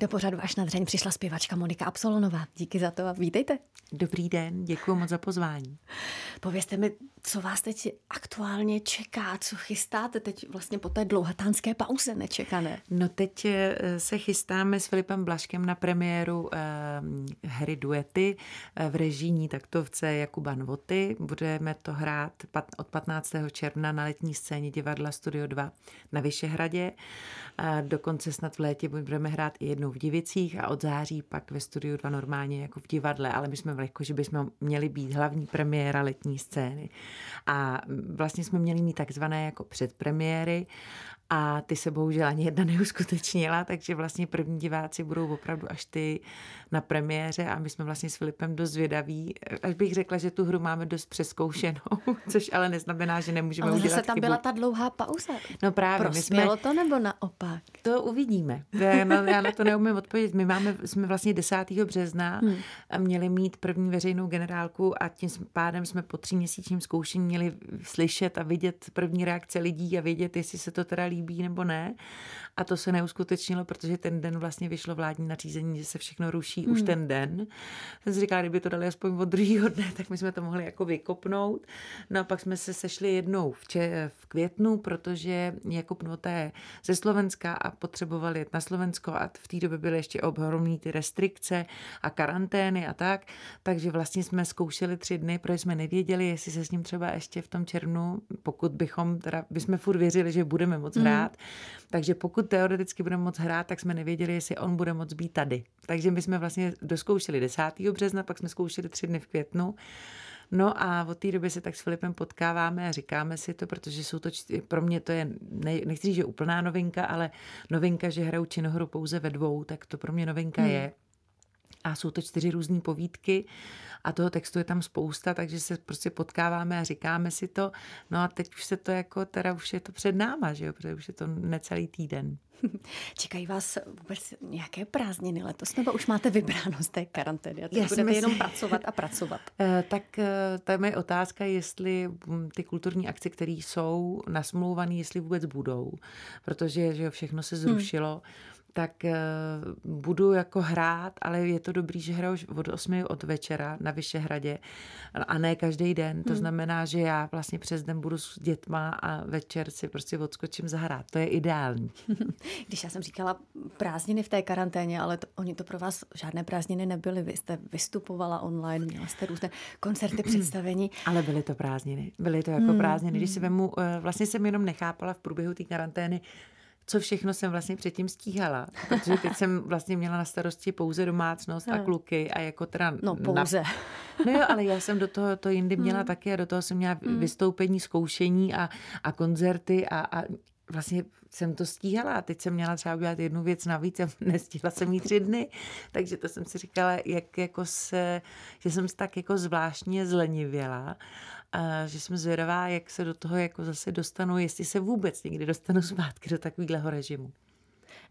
Do pořadu až na dřeň přišla zpěvačka Monika Absolonová. Díky za to a vítejte. Dobrý den, děkuji moc za pozvání. Povězte mi, co vás teď aktuálně čeká, co chystáte teď vlastně po té dlouhatánské pauze nečekané? No teď eh, se chystáme s Filipem Blaškem na premiéru eh, hry Duety eh, v režijní taktovce Jakuba Nvoty. Budeme to hrát pat, od 15. června na letní scéně divadla Studio 2 na Vyšehradě. A dokonce snad v létě budeme hrát i jednou jsou v Divicích a od září pak ve studiu 2 normálně jako v divadle, ale my jsme jako že bychom měli být hlavní premiéra letní scény. A vlastně jsme měli mít takzvané jako předpremiéry a ty se bohužel ani jedna neuskutečnila, takže vlastně první diváci budou opravdu až ty na premiéře a my jsme vlastně s Filipem dost zvědaví. Až bych řekla, že tu hru máme dost přeskoušenou, což ale neznamená, že nemůžeme ale udělat se tam chybu. byla ta dlouhá pauza. No právě. Prospělo my jsme... to nebo naopak? To uvidíme. No, já na to neumím odpovědět. My máme, jsme vlastně 10. března hmm. měli mít první veřejnou generálku a tím pádem jsme po tříměsíčním zkoušení měli slyšet a vidět první reakce lidí a vědět, jestli se to teda líbí líbí nebo ne. A to se neuskutečnilo, protože ten den vlastně vyšlo vládní nařízení, že se všechno ruší hmm. už ten den. Jsem si říkala, kdyby to dali aspoň od druhého dne, tak my jsme to mohli jako vykopnout. No a pak jsme se sešli jednou v, če- v květnu, protože Jakub Nota je ze Slovenska a potřebovali jet na Slovensko a v té době byly ještě obhromné ty restrikce a karantény a tak. Takže vlastně jsme zkoušeli tři dny, protože jsme nevěděli, jestli se s ním třeba ještě v tom červnu, pokud bychom, teda bychom furt věřili, že budeme moc mm. hrát. Takže pokud teoreticky budeme moc hrát, tak jsme nevěděli, jestli on bude moc být tady. Takže my jsme vlastně doskoušeli 10. března, pak jsme zkoušeli tři dny v květnu. No a od té doby se tak s Filipem potkáváme a říkáme si to, protože jsou to, čty, pro mě to je, ne, nechci říct, že úplná novinka, ale novinka, že hrajou činohru pouze ve dvou, tak to pro mě novinka hmm. je a jsou to čtyři různé povídky a toho textu je tam spousta, takže se prostě potkáváme a říkáme si to. No a teď už se to jako, teda už je to před náma, že jo, protože už je to necelý týden. Čekají vás vůbec nějaké prázdniny letos, nebo už máte vybráno z té karantény a teď Já budete myslím, jenom pracovat a pracovat? Eh, tak eh, tam je otázka, jestli hm, ty kulturní akce, které jsou nasmlouvané, jestli vůbec budou, protože že jo, všechno se hmm. zrušilo. Hmm tak eh, budu jako hrát, ale je to dobrý, že hraju od 8 od večera na Vyšehradě a ne každý den. To hmm. znamená, že já vlastně přes den budu s dětma a večer si prostě odskočím zahrát. To je ideální. Když já jsem říkala prázdniny v té karanténě, ale to, oni to pro vás žádné prázdniny nebyly. Vy jste vystupovala online, měla jste různé koncerty, hmm. představení. Ale byly to prázdniny. Byly to jako hmm. prázdniny. Když si vemu, eh, vlastně jsem jenom nechápala v průběhu té karantény, co všechno jsem vlastně předtím stíhala, protože teď jsem vlastně měla na starosti pouze domácnost a kluky a jako teda... No pouze. Na... No jo, ale já jsem do toho to jindy hmm. měla mm. taky a do toho jsem měla hmm. vystoupení, zkoušení a, a koncerty a, a vlastně jsem to stíhala a teď jsem měla třeba udělat jednu věc navíc a nestihla jsem jí tři dny, takže to jsem si říkala, jak jako se, že jsem se tak jako zvláštně zlenivěla a že jsem zvědavá, jak se do toho jako zase dostanu, jestli se vůbec někdy dostanu zpátky do takového režimu.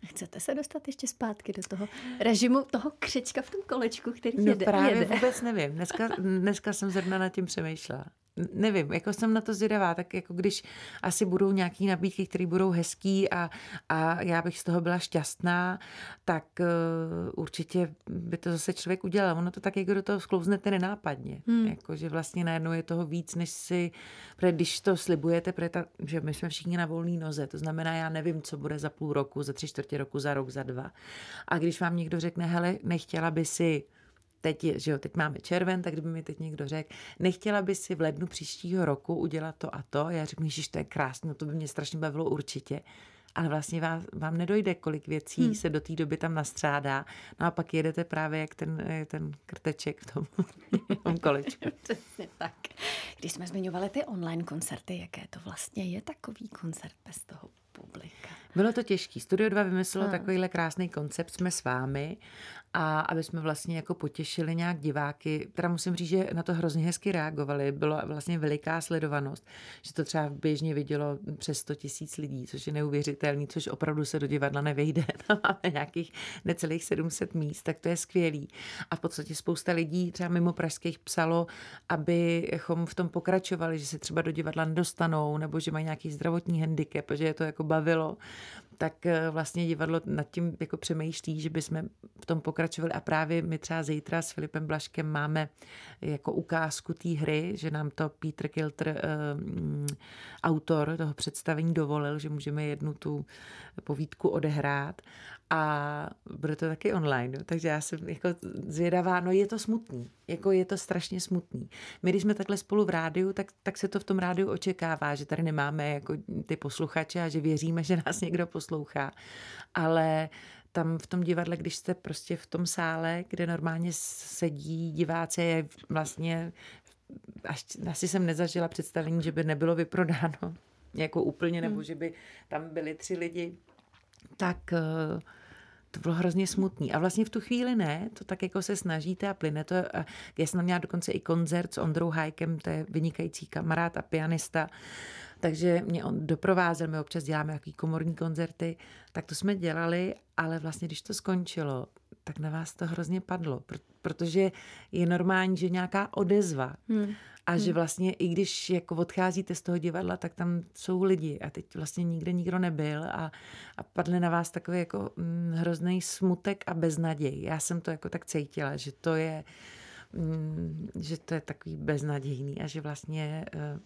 Chcete se dostat ještě zpátky do toho režimu, toho křečka v tom kolečku, který no jede? právě jede. vůbec nevím. Dneska, dneska jsem zrovna nad tím přemýšlela nevím, jako jsem na to zvědavá, tak jako když asi budou nějaký nabídky, které budou hezký a, a já bych z toho byla šťastná, tak uh, určitě by to zase člověk udělal. Ono to tak jako do toho sklouznete nenápadně. Hmm. Jako, že vlastně najednou je toho víc, než si, protože když to slibujete, ta, že my jsme všichni na volné noze, to znamená, já nevím, co bude za půl roku, za tři čtvrtě roku, za rok, za dva. A když vám někdo řekne, hele, nechtěla by si teď, je, že jo, teď máme červen, tak kdyby mi teď někdo řekl, nechtěla by si v lednu příštího roku udělat to a to, já řeknu, že to je krásné, no to by mě strašně bavilo určitě. Ale vlastně vás, vám nedojde, kolik věcí hmm. se do té doby tam nastřádá. No a pak jedete právě jak ten, eh, ten krteček v tom, v tom kolečku. Přesně tak. Když jsme zmiňovali ty online koncerty, jaké to vlastně je takový koncert bez toho republika. Bylo to těžké. Studio 2 vymyslelo hmm. takovýhle krásný koncept, jsme s vámi a aby jsme vlastně jako potěšili nějak diváky, teda musím říct, že na to hrozně hezky reagovali, byla vlastně veliká sledovanost, že to třeba běžně vidělo přes 100 tisíc lidí, což je neuvěřitelný, což opravdu se do divadla nevejde, tam máme nějakých necelých 700 míst, tak to je skvělý. A v podstatě spousta lidí třeba mimo pražských psalo, abychom v tom pokračovali, že se třeba do divadla nedostanou, nebo že mají nějaký zdravotní handicap, že je to jako bavilo tak eh, vlastně divadlo nad tím jako přemýšlí, že bychom v tom pokračovali a právě my třeba zítra s Filipem Blaškem máme jako ukázku té hry, že nám to Peter Kilter, eh, mm, autor toho představení, dovolil, že můžeme jednu tu povídku odehrát a bude to taky online, no. takže já jsem jako zvědavá, no je to smutný, jako je to strašně smutný. My když jsme takhle spolu v rádiu, tak, tak se to v tom rádiu očekává, že tady nemáme jako ty posluchače a že věříme, že nás někdo poslouchá, ale tam v tom divadle, když jste prostě v tom sále, kde normálně sedí diváci, je vlastně, až, asi jsem nezažila představení, že by nebylo vyprodáno jako úplně, nebo hmm. že by tam byli tři lidi, tak eh, to bylo hrozně smutný. A vlastně v tu chvíli ne, to tak jako se snažíte a plyne to. A já jsem měla dokonce i koncert s Ondrou Hajkem, to je vynikající kamarád a pianista takže mě on doprovázel, my občas děláme jaký komorní koncerty, tak to jsme dělali, ale vlastně když to skončilo, tak na vás to hrozně padlo, protože je normální, že nějaká odezva hmm. a že hmm. vlastně i když jako odcházíte z toho divadla, tak tam jsou lidi a teď vlastně nikde nikdo nebyl a, a padly na vás takový jako hm, hrozný smutek a beznaděj. Já jsem to jako tak cítila, že to je mm, že to je takový beznadějný a že vlastně eh,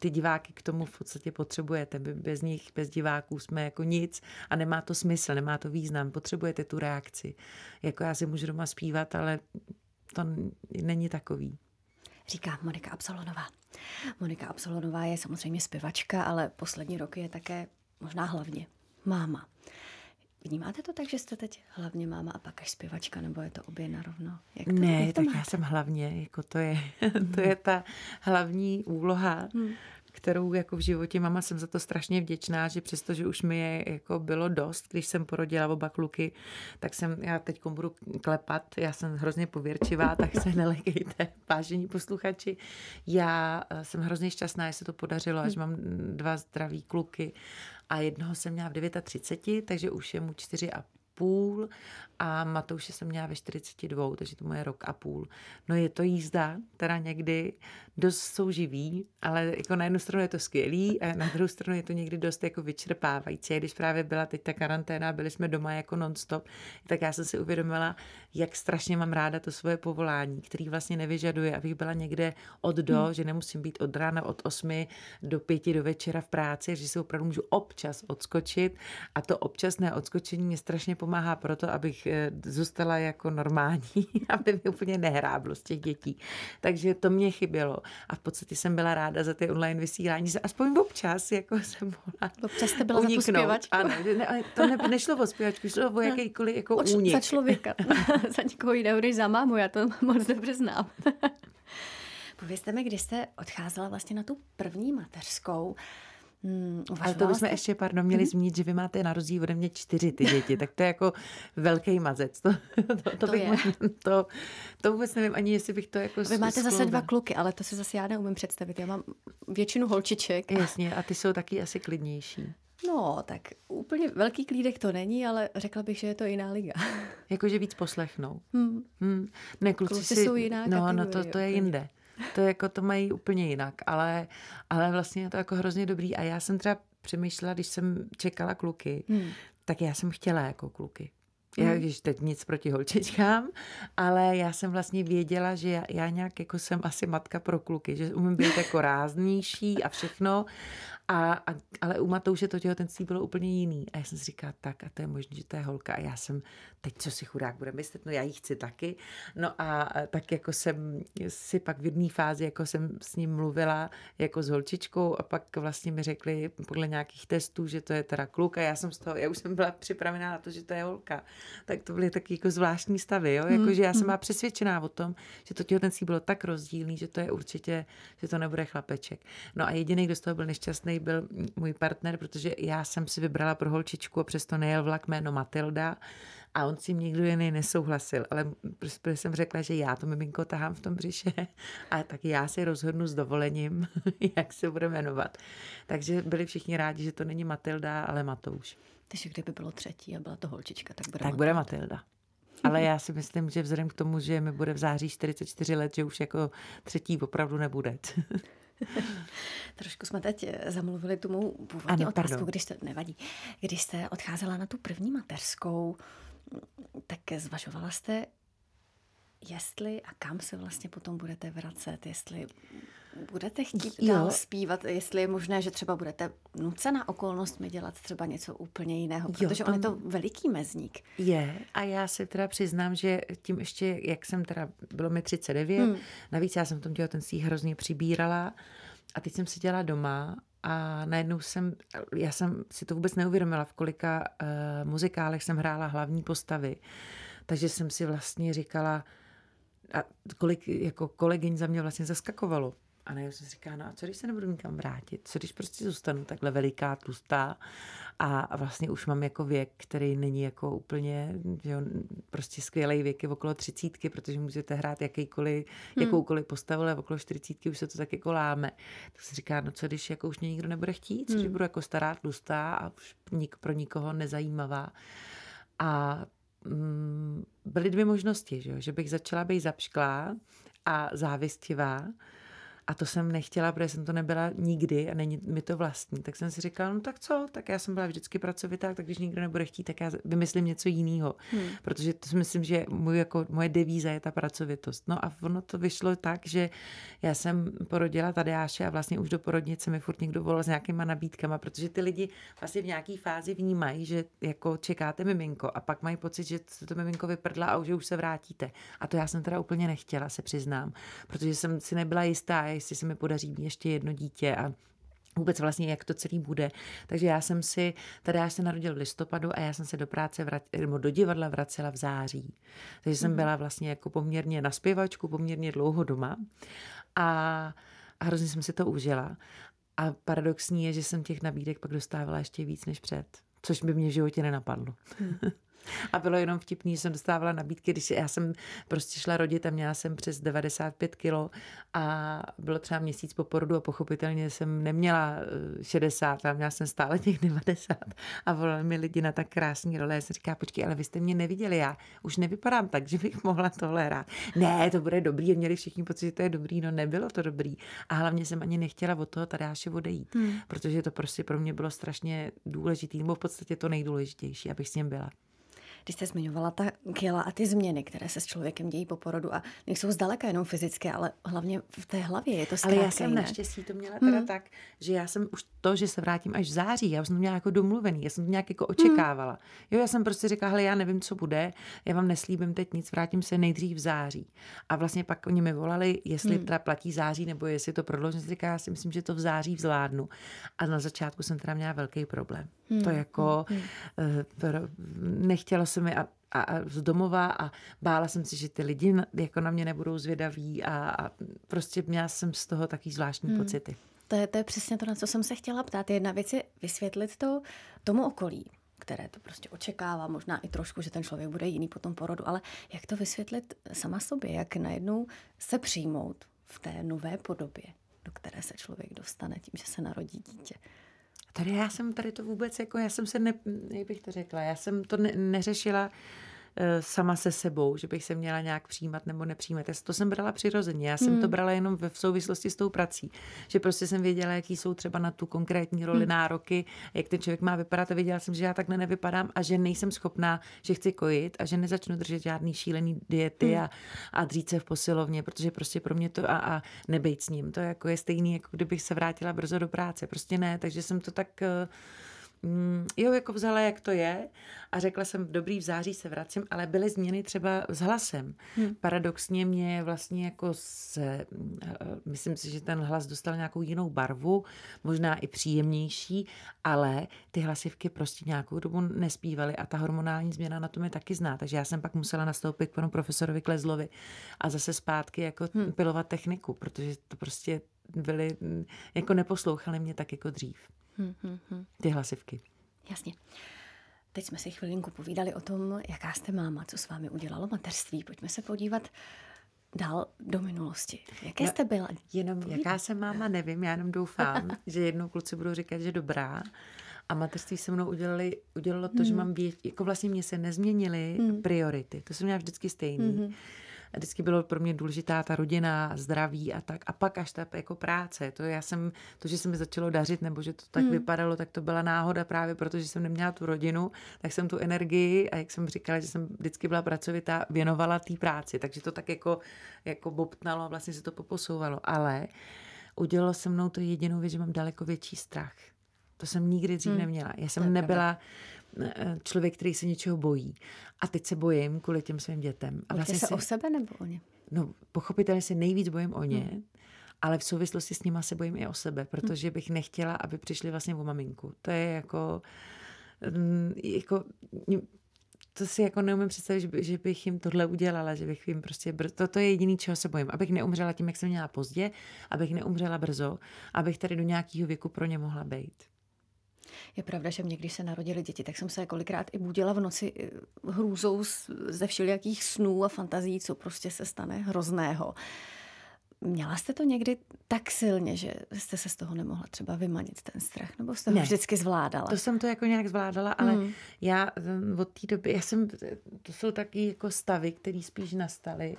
ty diváky k tomu v podstatě potřebujete. Bez nich, bez diváků jsme jako nic a nemá to smysl, nemá to význam. Potřebujete tu reakci. Jako já si můžu doma zpívat, ale to není takový říká Monika Absolonová. Monika Absolonová je samozřejmě zpěvačka, ale poslední roky je také možná hlavně máma. Vnímáte to tak, že jste teď hlavně máma a pak až zpěvačka, nebo je to obě narovno? Jak to, ne, jak to tak máte? já jsem hlavně, jako to je, to je hmm. ta hlavní úloha. Hmm kterou jako v životě mama jsem za to strašně vděčná, že přestože už mi je jako bylo dost, když jsem porodila oba kluky, tak jsem, já teď budu klepat, já jsem hrozně pověrčivá, tak se nelekejte, vážení posluchači. Já eh, jsem hrozně šťastná, že se to podařilo, až mám dva zdraví kluky a jednoho jsem měla v 39, takže už je mu a půl a Matouše jsem měla ve 42, takže to moje rok a půl. No je to jízda, teda někdy dost souživý, ale jako na jednu stranu je to skvělý a na druhou stranu je to někdy dost jako vyčerpávající. Když právě byla teď ta karanténa, byli jsme doma jako nonstop, tak já jsem si uvědomila, jak strašně mám ráda to svoje povolání, který vlastně nevyžaduje, abych byla někde od do, hmm. že nemusím být od rána od 8 do 5 do večera v práci, že si opravdu můžu občas odskočit a to občasné odskočení mě strašně pomáhá proto, abych eh, zůstala jako normální, aby mi úplně nehráblo z těch dětí. Takže to mě chybělo. A v podstatě jsem byla ráda za ty online vysílání, že aspoň občas jako jsem mohla Občas jste byla uniknout. za tu Ano, ne, to ne, nešlo o zpěvačku, šlo o no, jakýkoliv jako Oč, únik. Za člověka, za nikoho jiného než za mámu, já to moc dobře znám. Povězte mi, kdy jste odcházela vlastně na tu první mateřskou, Hmm, Ale to bychom ještě, pardon, měli hmm. zmínit, že vy máte na rozdíl ode mě čtyři ty děti, tak to je jako velký mazec. To, to, to, to, bych, to, to vůbec nevím ani, jestli bych to jako Vy máte sklouba. zase dva kluky, ale to si zase já neumím představit. Já mám většinu holčiček. Jasně, a ty jsou taky asi klidnější. No, tak úplně velký klídek to není, ale řekla bych, že je to jiná liga. Jakože víc poslechnou. Hmm. Hmm. Ne, kluci, kluci si, jsou jiná No, no to, to je jinde. To jako to mají úplně jinak, ale, ale vlastně je to jako hrozně dobrý. A já jsem třeba přemýšlela, když jsem čekala kluky, hmm. tak já jsem chtěla jako kluky. Já hmm. když teď nic proti holčičkám, ale já jsem vlastně věděla, že já, já nějak jako jsem asi matka pro kluky, že umím být jako ráznější a všechno, a, a, ale u Matouše to těhotenství bylo úplně jiný. A já jsem si říkala, tak a to je možné, že to je holka. A já jsem, teď co si chudák bude myslet, no já ji chci taky. No a tak jako jsem si pak v jedné fázi, jako jsem s ním mluvila, jako s holčičkou a pak vlastně mi řekli podle nějakých testů, že to je teda kluk a já jsem z toho, já už jsem byla připravená na to, že to je holka. Tak to byly taky jako zvláštní stavy, jo? Jako, že já jsem mm-hmm. byla přesvědčená o tom, že to těhotenství bylo tak rozdílný, že to je určitě, že to nebude chlapeček. No a jediný, kdo z toho byl nešťastný, šťastný byl můj partner, protože já jsem si vybrala pro holčičku a přesto nejel vlak jméno Matilda a on si nikdo jiný nesouhlasil, ale prostě jsem řekla, že já to miminko tahám v tom břiše a tak já si rozhodnu s dovolením, jak se bude jmenovat. Takže byli všichni rádi, že to není Matilda, ale Matouš. Takže kdyby bylo třetí a byla to holčička, tak bude Tak Matilda. bude Matilda. Ale já si myslím, že vzhledem k tomu, že mi bude v září 44 let, že už jako třetí opravdu nebude. Trošku jsme teď eh, zamluvili tu mou původní ano, otázku, pardon. když to nevadí. Když jste odcházela na tu první mateřskou, tak zvažovala jste, jestli a kam se vlastně potom budete vracet, jestli budete chtít jo. dál zpívat, jestli je možné, že třeba budete nucena okolnostmi dělat třeba něco úplně jiného, protože jo, tam... on je to veliký mezník. Je a já se teda přiznám, že tím ještě, jak jsem teda, bylo mi 39, hmm. navíc já jsem v tom těhotenství hrozně přibírala a teď jsem seděla doma a najednou jsem, já jsem si to vůbec neuvědomila, v kolika uh, muzikálech jsem hrála hlavní postavy, takže jsem si vlastně říkala, a kolik jako kolegyň za mě vlastně zaskakovalo, a najednou jsem si říká, no a co když se nebudu nikam vrátit? Co když prostě zůstanu takhle veliká, tlustá a vlastně už mám jako věk, který není jako úplně, on, prostě skvělý věk je okolo třicítky, protože můžete hrát jakýkoliv, hmm. jakoukoliv postavu, ale okolo čtyřicítky už se to tak jako láme. Tak si říká, no co když jako už mě nikdo nebude chtít, co když hmm. budu jako stará, tlustá a už nik, pro nikoho nezajímavá. A mm, byly dvě možnosti, že, jo? že bych začala být zapšklá a závistivá, a to jsem nechtěla, protože jsem to nebyla nikdy a není mi to vlastní. Tak jsem si říkala, no tak co, tak já jsem byla vždycky pracovitá, tak když nikdo nebude chtít, tak já vymyslím něco jiného. Hmm. Protože to si myslím, že můj, jako, moje devíza je ta pracovitost. No a ono to vyšlo tak, že já jsem porodila Tadeáše a vlastně už do porodnice mi furt někdo volal s nějakýma nabídkama, protože ty lidi vlastně v nějaké fázi vnímají, že jako čekáte miminko a pak mají pocit, že to miminko vyprdla a že už se vrátíte. A to já jsem teda úplně nechtěla, se přiznám, protože jsem si nebyla jistá, jestli se mi podaří mít ještě jedno dítě a vůbec vlastně, jak to celý bude. Takže já jsem si, tady já se narodil v listopadu a já jsem se do práce, vrat, nebo do divadla vracela v září. Takže jsem mhm. byla vlastně jako poměrně na zpěvačku, poměrně dlouho doma a, a hrozně jsem si to užila. A paradoxní je, že jsem těch nabídek pak dostávala ještě víc než před, což by mě v životě nenapadlo. Hmm. A bylo jenom vtipný, že jsem dostávala nabídky, když já jsem prostě šla rodit a měla jsem přes 95 kilo a bylo třeba měsíc po porodu a pochopitelně jsem neměla 60, eh, a měla jsem stále těch 90 a volali mi lidi na tak krásný role. Já jsem říkala, počkej, ale vy jste mě neviděli, já už nevypadám tak, že bych mohla tohle hrát. Ne, to bude dobrý, měli všichni pocit, že to je dobrý, no nebylo to dobrý. A hlavně jsem ani nechtěla od toho ještě odejít, hmm. protože to prostě pro mě bylo strašně důležité, nebo v podstatě to nejdůležitější, abych s ním byla. Když jste zmiňovala ta kila a ty změny, které se s člověkem dějí po porodu a nejsou zdaleka jenom fyzické, ale hlavně v té hlavě je to skvělé. Ale já jsem naštěstí to měla teda hmm. tak, že já jsem už to, že se vrátím až v září, já už jsem to měla jako domluvený, já jsem to nějak jako hmm. očekávala. Hmm. Jo, já jsem prostě řekla, hele, já nevím, co bude, já vám neslíbím teď nic, vrátím se nejdřív v září. A vlastně pak oni mi volali, jestli hmm. teda platí září nebo jestli to prodloužím, říká, já si myslím, že to v září zvládnu. A na začátku jsem teda měla velký problém. Hmm. To jako hmm. Uh, nechtělo se mi a, a, a z domova a bála jsem si, že ty lidi jako na mě nebudou zvědaví a, a prostě měla jsem z toho taky zvláštní hmm. pocity. To je, to je přesně to, na co jsem se chtěla ptát. Jedna věc je vysvětlit to tomu okolí, které to prostě očekává, možná i trošku, že ten člověk bude jiný po tom porodu, ale jak to vysvětlit sama sobě, jak najednou se přijmout v té nové podobě, do které se člověk dostane tím, že se narodí dítě tady já jsem tady to vůbec, jako já jsem se, ne, jak bych to řekla, já jsem to ne, neřešila Eh, sama se sebou, že bych se měla nějak přijímat nebo nepřijímat. Já to jsem brala přirozeně, já jsem hmm. to brala jenom v souvislosti s tou prací, že prostě jsem věděla, jaký jsou třeba na tu konkrétní roli hmm. nároky, jak ten člověk má vypadat a věděla jsem, že já takhle nevypadám a že nejsem schopná, že chci kojit a že nezačnu držet žádný šílený diety hmm. a, a dřít se v posilovně, protože prostě pro mě to a, a nebejt s ním, to je jako je stejný, jako kdybych se vrátila brzo do práce, prostě ne, takže jsem to tak uh, Mm, jo, jako vzala, jak to je a řekla jsem, dobrý, v září se vracím, ale byly změny třeba s hlasem. Hmm. Paradoxně mě vlastně jako se, eh, myslím si, že ten hlas dostal nějakou jinou barvu, možná i příjemnější, ale ty hlasivky prostě nějakou dobu nespívaly a ta hormonální změna na tom je taky zná. Takže já jsem pak musela nastoupit k panu profesorovi Klezlovi a zase zpátky jako hmm. pilovat techniku, protože to prostě byly, mm, jako neposlouchali mě tak jako dřív. Hm, hm, hm. ty hlasivky. Jasně. Teď jsme si chvilinku povídali o tom, jaká jste máma, co s vámi udělalo mateřství. Pojďme se podívat dál do minulosti. Jaké jste byla? Jenom Povídám. jaká jsem máma, nevím. Já jenom doufám, že jednou kluci budou říkat, že dobrá. A mateřství se mnou udělali, udělalo to, hmm. že mám děti. Jako vlastně mě se nezměnily hmm. priority. To jsem měla vždycky stejný. Hmm vždycky bylo pro mě důležitá ta rodina, zdraví a tak. A pak až ta jako práce. To já jsem, to, že se mi začalo dařit, nebo že to tak hmm. vypadalo, tak to byla náhoda právě protože jsem neměla tu rodinu, tak jsem tu energii a jak jsem říkala, že jsem vždycky byla pracovitá, věnovala té práci. Takže to tak jako, jako bobtnalo a vlastně se to poposouvalo. Ale udělalo se mnou to jedinou věc, že mám daleko větší strach. To jsem nikdy dřív hmm. neměla. Já jsem tak nebyla, Eh, člověk, který se něčeho bojí. A teď se bojím kvůli těm svým dětem. A vlastně se si, o sebe nebo o ně? No, pochopitelně se nejvíc bojím o ně, hmm. ale v souvislosti s nima se bojím i o sebe, protože bych nechtěla, aby přišli vlastně o maminku. To je jako... Mm, jako to si jako neumím představit, že, že bych jim tohle udělala, že bych jim prostě, to, to je jediný, čeho se bojím, abych neumřela tím, jak jsem měla pozdě, abych neumřela brzo, abych tady do nějakého věku pro ně mohla být. Je pravda, že mě, když se narodili děti, tak jsem se kolikrát i budila v noci eh, hrůzou ze všelijakých snů a fantazí, co prostě se stane hrozného. Měla jste to někdy tak silně, že jste se z toho nemohla třeba vymanit ten strach, nebo jste ho ne. vždycky zvládala? To jsem to jako nějak zvládala, ale hmm. já eh, od té doby, já jsem, to jsou taky jako stavy, které spíš nastaly,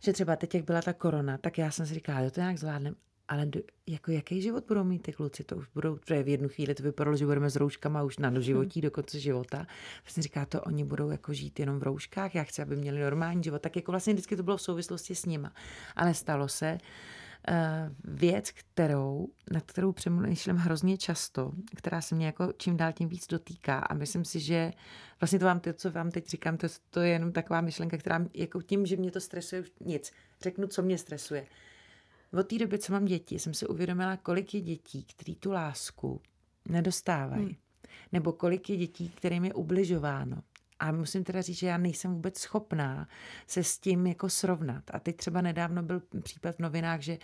že třeba teď, jak byla ta korona, tak já jsem si říkala, jo, to nějak zvládnem, ale do, jako jaký život budou mít ty kluci, to už budou, protože v jednu chvíli to vypadalo, že budeme s rouškama už na doživotí do konce života. Vlastně říká to, oni budou jako žít jenom v rouškách, já chci, aby měli normální život, tak jako vlastně vždycky to bylo v souvislosti s nima. Ale stalo se uh, věc, kterou, na kterou přemýšlím hrozně často, která se mě jako čím dál tím víc dotýká a myslím si, že vlastně to vám, to, co vám teď říkám, to, to je jenom taková myšlenka, která jako tím, že mě to stresuje už nic. Řeknu, co mě stresuje od té doby, co mám děti, jsem si uvědomila, kolik je dětí, který tu lásku nedostávají. Hmm. Nebo kolik je dětí, kterým je ubližováno. A musím teda říct, že já nejsem vůbec schopná se s tím jako srovnat. A teď třeba nedávno byl případ v novinách, že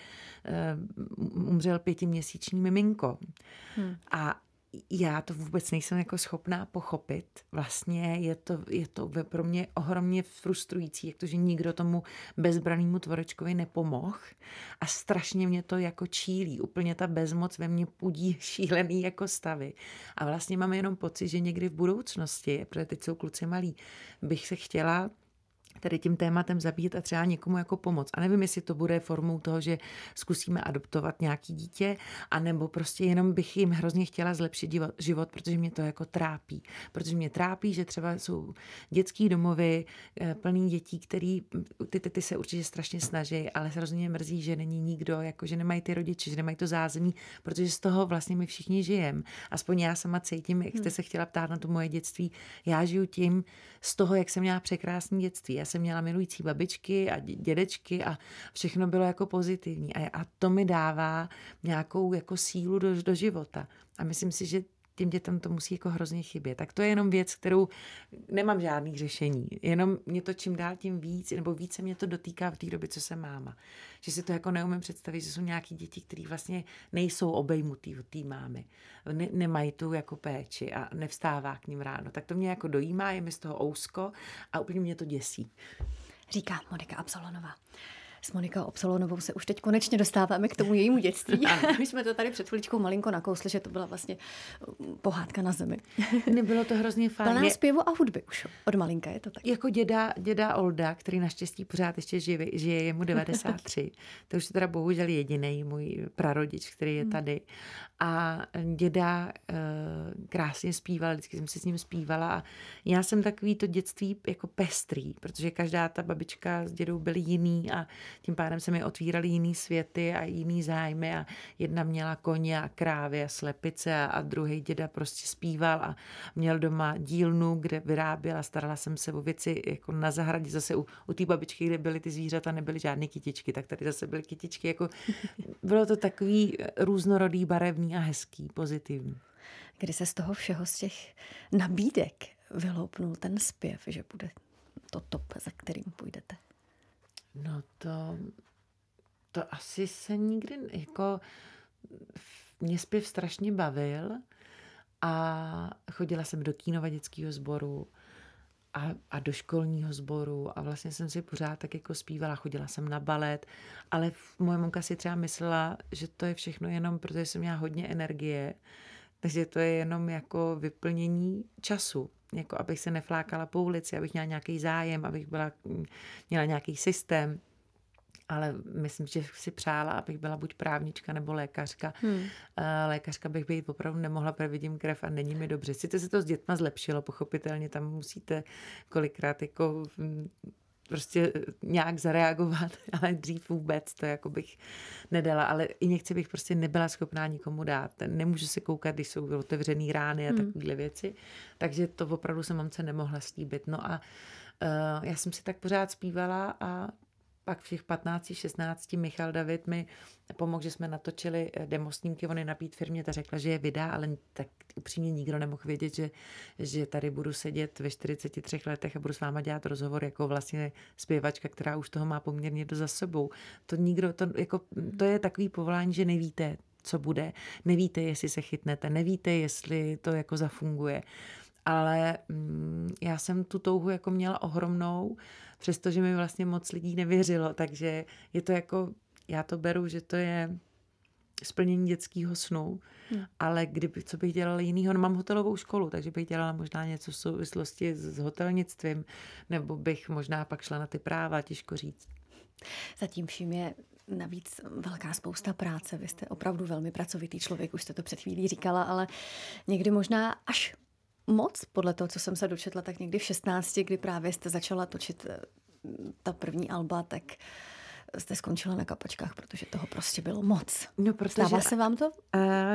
uh, umřel pětiměsíční miminko. Hmm. A já to vůbec nejsem jako schopná pochopit. Vlastně je to, je to pro mě ohromně frustrující, jak to, že nikdo tomu bezbranému tvorečkovi nepomohl a strašně mě to jako čílí. Úplně ta bezmoc ve mně pudí šílený jako stavy. A vlastně mám jenom pocit, že někdy v budoucnosti, protože teď jsou kluci malí, bych se chtěla tedy tím tématem zabít a třeba někomu jako pomoc. A nevím, jestli to bude formou toho, že zkusíme adoptovat nějaký dítě, anebo prostě jenom bych jim hrozně chtěla zlepšit život, protože mě to jako trápí. Protože mě trápí, že třeba jsou dětský domovy eh, plný dětí, který mm, ty, ty, ty se určitě strašně snaží, ale hrozně mrzí, že není nikdo, jako že nemají ty rodiče, že nemají to zázemí, protože z toho vlastně my všichni žijeme. Aspoň já sama cítím, jak jste hmm. se chtěla ptát na to moje dětství. Já žiju tím z toho, jak jsem měla překrásné dětství já jsem měla milující babičky a dědečky a všechno bylo jako pozitivní. A, a to mi dává nějakou jako sílu do, do života. A myslím si, že těm dětem to musí jako hrozně chybět. Tak to je jenom věc, kterou nemám žádný řešení. Jenom mě to čím dál tím víc, nebo více mě to dotýká v té době, co jsem máma. Že si to jako neumím představit, že jsou nějaký děti, které vlastně nejsou obejmutý od té mámy. Ne, nemají tu jako péči a nevstává k ním ráno. Tak to mě jako dojímá, je mi z toho ousko a úplně mě to děsí. Říká Monika Absolonová. S Monikou Obsolonovou se už teď konečně dostáváme k tomu jejímu dětství. My jsme to tady před chvíličkou malinko nakousli, že to byla vlastně um, pohádka na zemi. Nebylo to hrozně fajn. Plná zpěvu a hudby už od malinka je to tak. Jako děda, děda Olda, který naštěstí pořád ještě žije, žije je mu 93. to už je teda bohužel jediný můj prarodič, který je hmm. tady. A děda eh, krásně zpívala, vždycky jsem se s ním zpívala a já jsem takový to dětství jako pestrý, protože každá ta babička s dědou byly jiný a tím pádem se mi otvíraly jiný světy a jiný zájmy a jedna měla koně a krávy a slepice a, a druhý děda prostě zpíval a měl doma dílnu, kde vyráběl a starala jsem se o věci jako na zahradě zase u, u té babičky, kde byly ty zvířata, nebyly žádné kytičky, tak tady zase byly kytičky, jako bylo to takový různorodý, barevný a hezký, pozitivní. Kdy se z toho všeho, z těch nabídek vyloupnul ten zpěv, že bude to top, za kterým půjdete? No to, to asi se nikdy, jako mě zpěv strašně bavil a chodila jsem do kínova dětského sboru a, a do školního sboru a vlastně jsem si pořád tak jako zpívala, chodila jsem na balet, ale moje mamka si třeba myslela, že to je všechno jenom, protože jsem měla hodně energie, takže to je jenom jako vyplnění času, jako abych se neflákala po ulici, abych měla nějaký zájem, abych byla, měla nějaký systém, ale myslím, že si přála, abych byla buď právnička nebo lékařka. Hmm. Lékařka bych být opravdu nemohla, protože vidím krev a není mi dobře. Sice se to s dětma zlepšilo, pochopitelně tam musíte kolikrát jako prostě eh, nějak zareagovat, ale dřív vůbec to jako bych nedala, ale i někdy bych prostě nebyla schopná nikomu dát. Nemůžu se koukat, když jsou otevřený rány a hmm. takovéhle věci, takže to opravdu jsem mamce nemohla slíbit. No a uh, já jsem si tak pořád zpívala a pak v těch 15-16 Michal David mi pomohl, že jsme natočili eh, snímky, on je nabít firmě, ta řekla, že je vydá, ale tak upřímně nikdo nemohl vědět, že, že tady budu sedět ve 43 letech a budu s váma dělat rozhovor jako vlastně zpěvačka, která už toho má poměrně do za sebou. To nikdo, to, jako, to je takový povolání, že nevíte, co bude, nevíte, jestli se chytnete, nevíte, jestli to jako zafunguje ale mm, já jsem tu touhu jako měla ohromnou, přestože mi vlastně moc lidí nevěřilo, takže je to jako, já to beru, že to je splnění dětského snu, hmm. ale kdyby, co bych dělala jinýho, no mám hotelovou školu, takže bych dělala možná něco v souvislosti s, s hotelnictvím, nebo bych možná pak šla na ty práva, těžko říct. Zatím vším je navíc velká spousta práce. Vy jste opravdu velmi pracovitý člověk, už jste to před chvílí říkala, ale někdy možná až moc, podle toho, co jsem se dočetla, tak někdy v 16, kdy právě jste začala točit eh, ta první alba, tak jste skončila na kapačkách, protože toho prostě bylo moc. No, protože... Stává se vám to uh,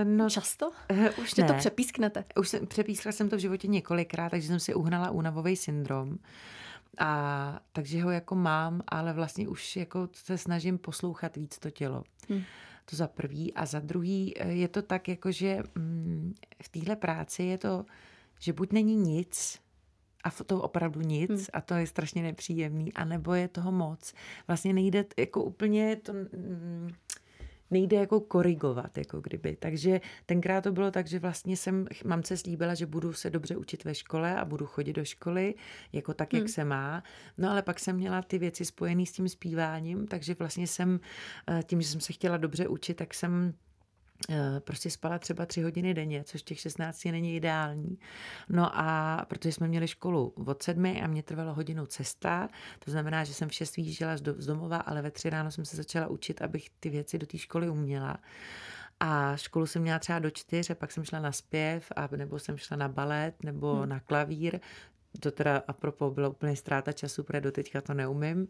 no, často? Uh, už ne. to přepísknete? Už jsem, přepískla jsem to v životě několikrát, takže jsem si uhnala únavový syndrom. A takže ho jako mám, ale vlastně už jako se snažím poslouchat víc to tělo. Hmm. To za prvý. A za druhý je to tak, jako že mm, v téhle práci je to že buď není nic, a to opravdu nic hmm. a to je strašně nepříjemný, anebo je toho moc. Vlastně nejde jako úplně to nejde jako korigovat, jako kdyby. Takže tenkrát to bylo tak, že vlastně jsem mamce slíbila, že budu se dobře učit ve škole a budu chodit do školy, jako tak, hmm. jak se má. No ale pak jsem měla ty věci spojené s tím zpíváním, takže vlastně jsem eh, tím, že jsem se chtěla dobře učit, tak jsem Eh, prostě spala třeba tři hodiny denně, což těch 16 není ideální. No a protože jsme měli školu od sedmi a mě trvalo hodinu cesta, to znamená, že jsem v šest výjížděla z domova, ale ve tři ráno jsem se začala učit, abych ty věci do té školy uměla. A školu jsem měla třeba do čtyř, a pak jsem šla na zpěv, a nebo jsem šla na balet, nebo hmm. na klavír to teda apropo bylo úplně ztráta času, protože teďka to neumím.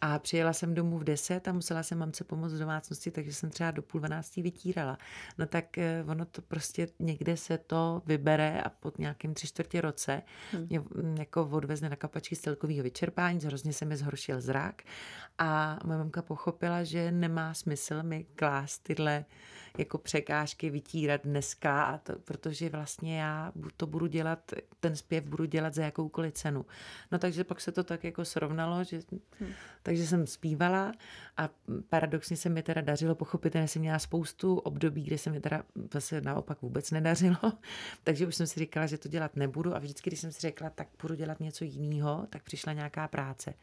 A přijela jsem domů v 10 a musela jsem mamce pomoct v domácnosti, takže jsem třeba do půl 12 vytírala. No tak eh, ono to prostě někde se to vybere a pod nějakým tři čtvrtě roce hmm. mě mm, jako odvezne na kapačky z celkového vyčerpání, hrozně se mi zhoršil zrak a moje mamka pochopila, že nemá smysl mi klást tyhle jako překážky vytírat dneska, a to, protože vlastně já to budu dělat, ten zpěv budu dělat za jakoukoliv cenu. No takže pak se to tak jako srovnalo, že, hmm. takže jsem zpívala a paradoxně se mi teda dařilo že jsem měla spoustu období, kde se mi teda zase naopak vůbec nedařilo, takže už jsem si říkala, že to dělat nebudu a vždycky, když jsem si řekla, tak budu dělat něco jiného, tak přišla nějaká práce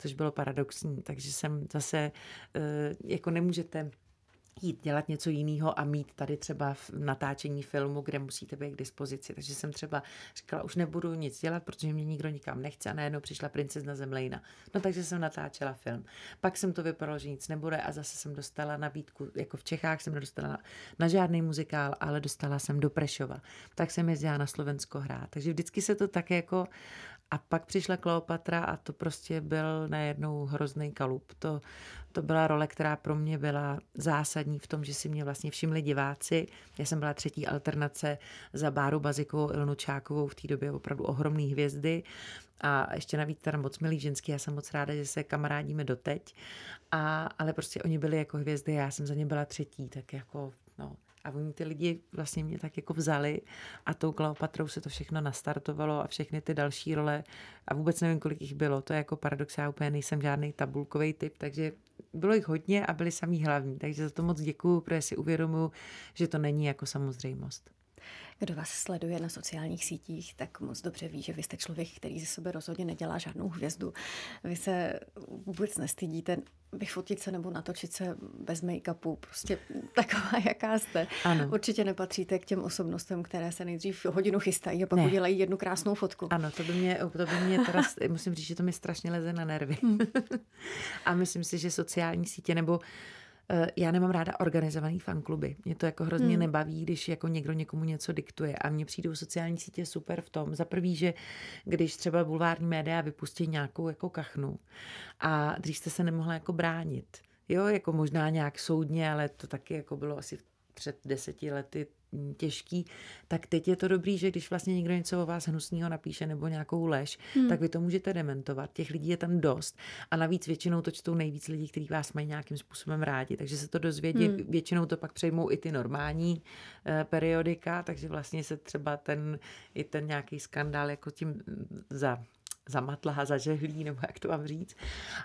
což bylo paradoxní. Takže jsem zase, eh, jako nemůžete jít dělat něco jiného a mít tady třeba natáčení filmu, kde musíte být k dispozici. Takže jsem třeba říkala, už nebudu nic dělat, protože mě nikdo nikam nechce a najednou přišla princezna Zemlejna. No takže jsem natáčela film. Pak jsem to vypadalo, že nic nebude a zase jsem dostala nabídku, jako v Čechách jsem nedostala na, na žádný muzikál, ale dostala jsem do Prešova. Tak jsem jezdila na Slovensko hrát. Takže vždycky se to tak jako a pak přišla Kleopatra a to prostě byl najednou hrozný kalup. To, to byla role, která pro mě byla zásadní v tom, že si mě vlastně všimli diváci. Já jsem byla třetí alternace za Báru Bazikovou, Ilnu Čákovou, v té době opravdu ohromné hvězdy. A ještě navíc tam moc milý ženský, já jsem moc ráda, že se kamarádíme doteď. A, ale prostě oni byli jako hvězdy, já jsem za ně byla třetí, tak jako no, a oni ty lidi vlastně mě tak jako vzali a tou Kleopatrou se to všechno nastartovalo a všechny ty další role a vůbec nevím, kolik jich bylo. To je jako paradox, já úplně nejsem žádný tabulkový typ, takže bylo jich hodně a byli samý hlavní. Takže za to moc děkuju, protože si uvědomuju, že to není jako samozřejmost. Kdo vás sleduje na sociálních sítích, tak moc dobře ví, že vy jste člověk, který ze sebe rozhodně nedělá žádnou hvězdu. Vy se vůbec nestydíte vyfotit se nebo natočit se bez make-upu, prostě taková, jaká jste. Ano. Určitě nepatříte k těm osobnostem, které se nejdřív hodinu chystají a pak ne. udělají jednu krásnou fotku. Ano, to by mě, to by mě teda, musím říct, že to mi strašně leze na nervy. Hmm. a myslím si, že sociální sítě nebo uh, Eh, já nemám ráda organizovaný fankluby. Mě to jako hrozně hmm. nebaví, když jako někdo někomu něco diktuje. A mně přijdou sociální sítě super v tom. Za prvý, že když třeba bulvární média vypustí nějakou jako kachnu a dřív jste se nemohla jako bránit. Jo, jako možná nějak soudně, ale to taky jako bylo asi před deseti lety těžký, tak teď je to dobrý, že když vlastně někdo něco o vás hnusného napíše nebo nějakou lež, hmm. tak vy to můžete dementovat. Těch lidí je tam dost a navíc většinou to čtou nejvíc lidí, kteří vás mají nějakým způsobem rádi, takže se to dozvědí. Hmm. Většinou to pak přejmou i ty normální eh, periodika, takže vlastně se třeba ten i ten nějaký skandál jako tím mm, za zamatla zažehlí, nebo jak to mám říct.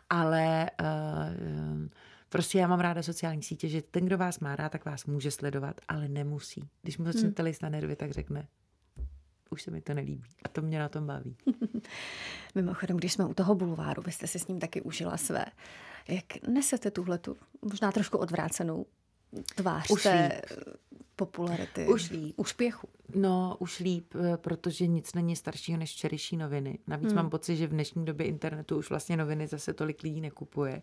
Ale uh, Prostě já mám ráda sociální sítě, že ten, kdo vás má rád, tak vás může sledovat, ale nemusí. Když mu začnete hmm. na nervy, tak řekne, už se mi to nelíbí. A to mě na tom baví. Mimochodem, když jsme u toho bulváru, vy jste si s ním taky užila své. Jak nesete tuhle tu možná trošku odvrácenou tvář už té líp. popularity? Už líp. Úspěchu. No, už líp, eh, protože nic není staršího než včerejší noviny. Navíc hmm. mám pocit, že v dnešní době internetu už vlastně noviny zase tolik lidí nekupuje.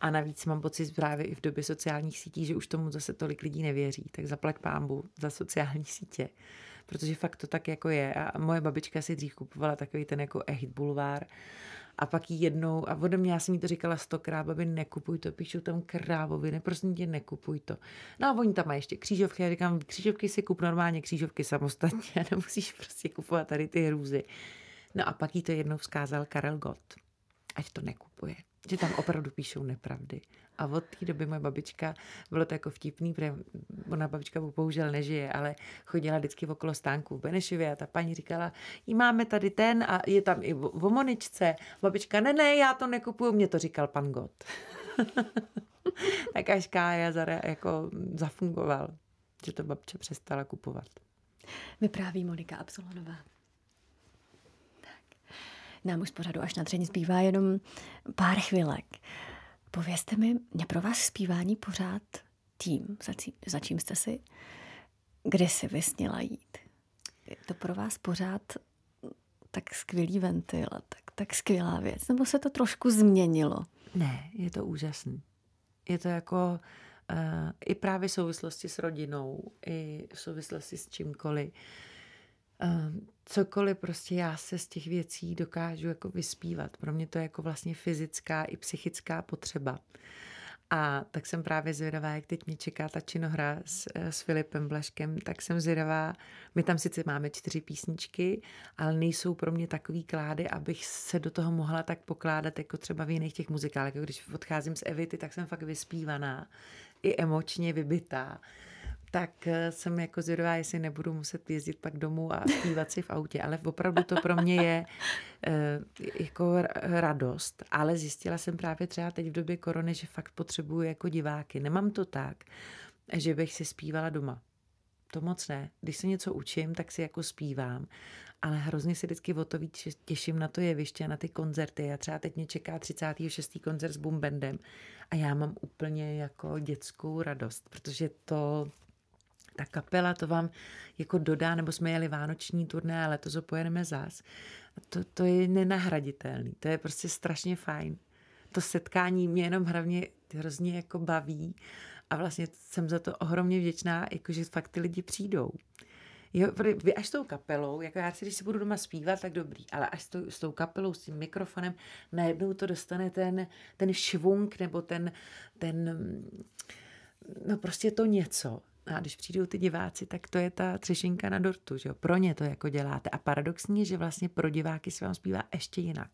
A navíc mám pocit právě i v době sociálních sítí, že už tomu zase tolik lidí nevěří. Tak zaplať pámbu za sociální sítě. Protože fakt to tak jako je. A moje babička si dřív kupovala takový ten jako Ehit Bulvár. A pak jí jednou, a ode mě, já jsem jí to říkala stokrát, aby nekupuj to, píšu tam krávovi, neprosím tě, nekupuj to. No a oni tam mají ještě křížovky, já říkám, křížovky si kup normálně, křížovky samostatně, nemusíš prostě kupovat tady ty hrůzy. No a pak jí to jednou vzkázal Karel Gott, ať to nekupuje že tam opravdu píšou nepravdy. A od té doby moje babička, bylo to jako vtipný, protože ona babička bohužel nežije, ale chodila vždycky okolo stánku v Benešově a ta paní říkala, jí máme tady ten a je tam i v omoničce. Babička, ne, ne, já to nekupuju, mě to říkal pan Gott. tak až Kája zare, jako zafungoval, že to babče přestala kupovat. Vypráví Monika Absolonová. Nám už pořadu až na dřeň zbývá jenom pár chvilek. Povězte mi, mě pro vás zpívání pořád tím, za, tím, za čím jste si kde si vysněla jít. Je to pro vás pořád tak skvělý ventil, tak, tak skvělá věc, nebo se to trošku změnilo? Ne, je to úžasný. Je to jako uh, i právě v souvislosti s rodinou, i v souvislosti s čímkoliv. Ehm, cokoliv prostě já se z těch věcí dokážu jako vyspívat. Pro mě to je jako vlastně fyzická i psychická potřeba. A tak jsem právě zvědavá, jak teď mě čeká ta činohra s, eh, s Filipem Blaškem, tak jsem zvědavá, my tam sice máme čtyři písničky, ale nejsou pro mě takový klády, abych se do toho mohla tak pokládat, jako třeba v jiných těch muzikálech. Jako když odcházím z Evity, tak jsem fakt vyspívaná, i emočně vybitá tak eh, jsem jako zvědová, jestli nebudu muset jezdit pak domů a zpívat si v autě. Ale opravdu to pro mě je eh, jako radost. Ale zjistila jsem právě třeba teď v době korony, že fakt potřebuju jako diváky. Nemám to tak, že bych si zpívala doma. To moc ne. Když se něco učím, tak si jako zpívám, ale hrozně se vždycky o to víc těším na to jeviště, na ty koncerty. Já třeba teď mě čeká 36. koncert s Bumbendem a já mám úplně jako dětskou radost, protože to ta kapela, to vám jako dodá, nebo jsme jeli vánoční turné, ale to zopojeneme zás. A to, to je nenahraditelný, to je prostě strašně fajn. To setkání mě jenom hlavně hrozně jako baví a vlastně jsem za to ohromně vděčná, jakože fakt ty lidi přijdou. Jo, vy až s tou kapelou, jako já si, když si budu doma zpívat, tak dobrý, ale až s tou, s tou kapelou, s tím mikrofonem, najednou to dostane ten, ten švunk nebo ten, ten, no prostě to něco, a když přijdou ty diváci, tak to je ta třešinka na dortu, že jo? Pro ně to jako děláte. A paradoxní je, že vlastně pro diváky se vám zpívá ještě jinak.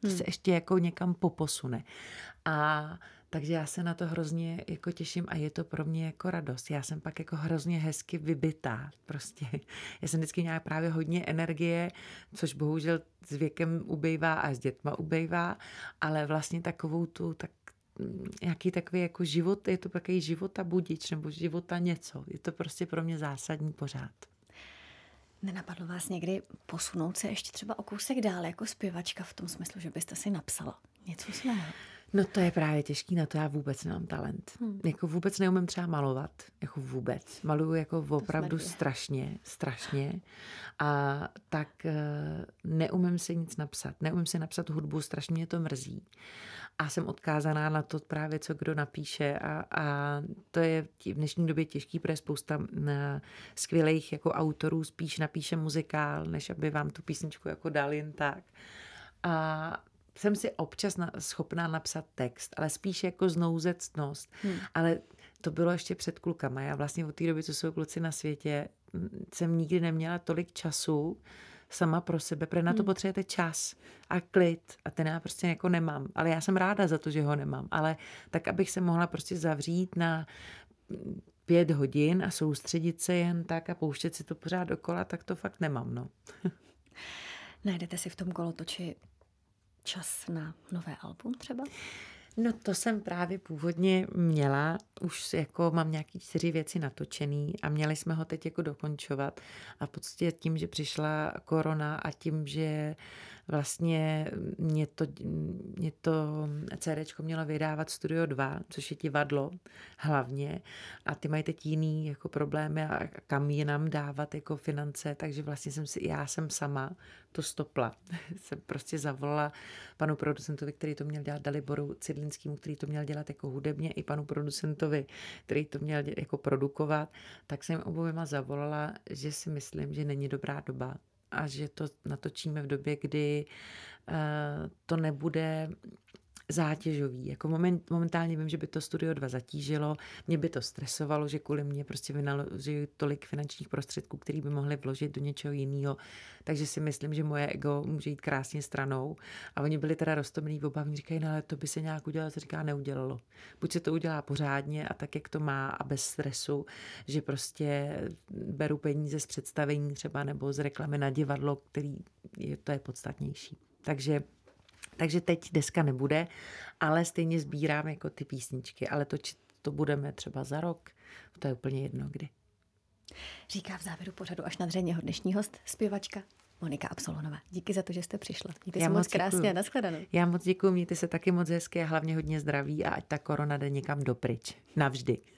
To hmm. se ještě jako někam poposune. A takže já se na to hrozně jako těším a je to pro mě jako radost. Já jsem pak jako hrozně hezky vybitá prostě. Já jsem vždycky měla právě hodně energie, což bohužel s věkem ubejvá a s dětma ubejvá, ale vlastně takovou tu, tak nějaký takový jako život, je to takový života budič nebo života něco. Je to prostě pro mě zásadní pořád. Nenapadlo vás někdy posunout se ještě třeba o kousek dál jako zpěvačka v tom smyslu, že byste si napsala něco svého? No to je právě těžký, na to já vůbec nemám talent. Hmm. Jako vůbec neumím třeba malovat, jako vůbec. Maluju jako opravdu strašně, strašně. A tak eh, neumím si nic napsat, neumím si napsat hudbu, strašně mě to mrzí a jsem odkázaná na to právě, co kdo napíše a, a to je v dnešní době těžký, protože spousta skvělých jako autorů spíš napíše muzikál, než aby vám tu písničku jako dal jen tak. A jsem si občas na, schopná napsat text, ale spíš jako znouzecnost. Hmm. Ale to bylo ještě před klukama. Já vlastně od té doby, co jsou kluci na světě, jsem nikdy neměla tolik času, sama pro sebe, protože na to hmm. potřebujete čas a klid a ten já prostě jako nemám. Ale já jsem ráda za to, že ho nemám, ale tak, abych se mohla prostě zavřít na mm, pět hodin a soustředit se jen tak a pouštět si to pořád dokola, tak to fakt nemám, no. Najdete si v tom kolotoči čas na nové album třeba? No to jsem právě původně měla, už jako mám nějaký čtyři věci natočený a měli jsme ho teď jako dokončovat a v podstatě tím, že přišla korona a tím, že vlastně mě to, mě to CDčko mělo vydávat Studio 2, což je divadlo hlavně a ty mají teď jiný jako problémy a kam jinam dávat jako finance, takže vlastně jsem si, já jsem sama to stopla. jsem prostě zavolala panu producentovi, který to měl dělat, Daliboru Cidlinskému, který to měl dělat jako hudebně i panu producentovi, který to měl dělat, jako produkovat, tak jsem oboma zavolala, že si myslím, že není dobrá doba a že to natočíme v době, kdy eh, to nebude zátěžový. Jako moment, momentálně vím, že by to Studio 2 zatížilo, mě by to stresovalo, že kvůli mě prostě vynaloží tolik finančních prostředků, které by mohli vložit do něčeho jiného. Takže si myslím, že moje ego může jít krásně stranou. A oni byli teda roztomilí v obavě, říkají, no ale to by se nějak udělalo, se říká, neudělalo. Buď se to udělá pořádně a tak, jak to má a bez stresu, že prostě beru peníze z představení třeba nebo z reklamy na divadlo, který je, to je podstatnější. Takže takže teď deska nebude, ale stejně sbírám jako ty písničky, ale to, to budeme třeba za rok, to je úplně jedno kdy. Říká v závěru pořadu až na ho dnešní host, zpěvačka Monika Absolonová. Díky za to, že jste přišla. Mějte Já se moc, děkuju. krásně a nashledanou. Já moc děkuji, mějte se taky moc hezky a hlavně hodně zdraví a ať ta korona jde někam dopryč. Navždy.